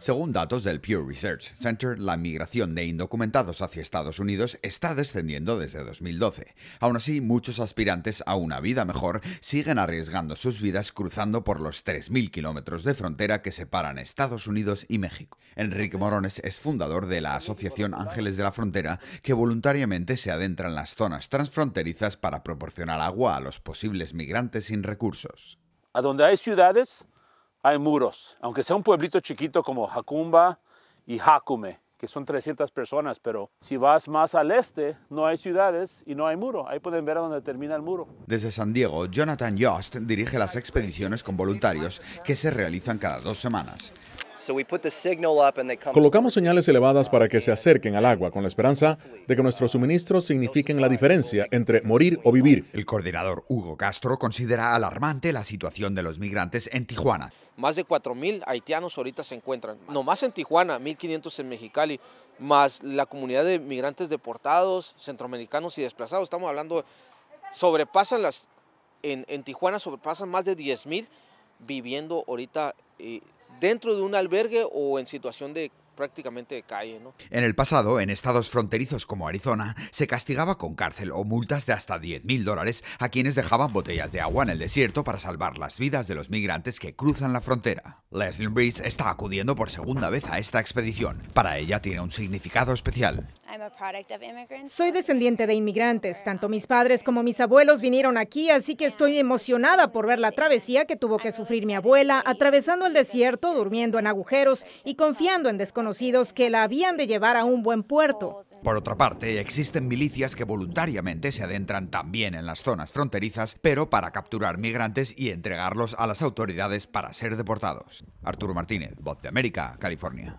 Según datos del Pew Research Center, la migración de indocumentados hacia Estados Unidos está descendiendo desde 2012. Aún así, muchos aspirantes a una vida mejor siguen arriesgando sus vidas cruzando por los 3.000 kilómetros de frontera que separan Estados Unidos y México. Enrique Morones es fundador de la Asociación Ángeles de la Frontera, que voluntariamente se adentra en las zonas transfronterizas para proporcionar agua a los posibles migrantes sin recursos. A hay ciudades hay muros, aunque sea un pueblito chiquito como Jacumba y Jacume, que son 300 personas, pero si vas más al este, no hay ciudades y no hay muro. Ahí pueden ver a dónde termina el muro. Desde San Diego, Jonathan Yost dirige las expediciones con voluntarios que se realizan cada dos semanas. Colocamos señales elevadas para que se acerquen al agua con la esperanza de que nuestros suministros signifiquen la diferencia entre morir o vivir. El coordinador Hugo Castro considera alarmante la situación de los migrantes en Tijuana. Más de 4.000 haitianos ahorita se encuentran, no más en Tijuana, 1.500 en Mexicali, más la comunidad de migrantes deportados, centroamericanos y desplazados. Estamos hablando, sobrepasan las, en, Tijuana sobrepasan más de 10.000 viviendo ahorita. Eh, dentro de un albergue o en situación de prácticamente calle. En el pasado, en estados fronterizos como Arizona, se castigaba con cárcel o multas de hasta 10.000 dólares a quienes dejaban botellas de agua en el desierto para salvar las vidas de los migrantes que cruzan la frontera. Leslie Bridge está acudiendo por segunda vez a esta expedición. Para ella tiene un significado especial. Soy descendiente de inmigrantes. Tanto mis padres como mis abuelos vinieron aquí, así que estoy emocionada por ver la travesía que tuvo que sufrir mi abuela, atravesando el desierto, durmiendo en agujeros y confiando en desconocidos que la habían de llevar a un buen puerto. Por otra parte, existen milicias que voluntariamente se adentran también en las zonas fronterizas, pero para capturar migrantes y entregarlos a las autoridades para ser deportados. Arturo Martínez, Voz de América, California.